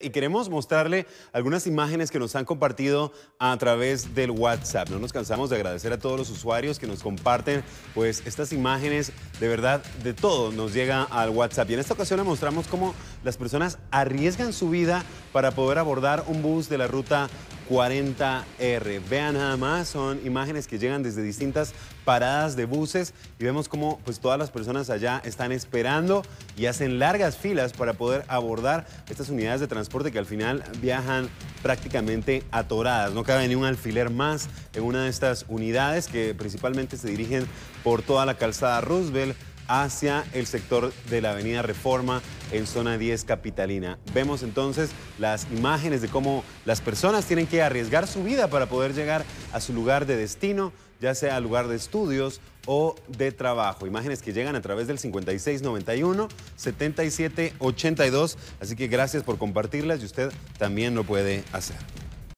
Y queremos mostrarle algunas imágenes que nos han compartido a través del WhatsApp. No nos cansamos de agradecer a todos los usuarios que nos comparten, pues estas imágenes de verdad de todo nos llega al WhatsApp. Y en esta ocasión le mostramos cómo las personas arriesgan su vida para poder abordar un bus de la ruta 40R. Vean nada más, son imágenes que llegan desde distintas paradas de buses y vemos cómo pues, todas las personas allá están esperando y hacen largas filas para poder abordar estas unidades de transporte que al final viajan prácticamente atoradas. No cabe ni un alfiler más en una de estas unidades que principalmente se dirigen por toda la calzada Roosevelt hacia el sector de la Avenida Reforma en zona 10 capitalina. Vemos entonces las imágenes de cómo las personas tienen que arriesgar su vida para poder llegar a su lugar de destino, ya sea lugar de estudios o de trabajo. Imágenes que llegan a través del 5691 7782, así que gracias por compartirlas y usted también lo puede hacer.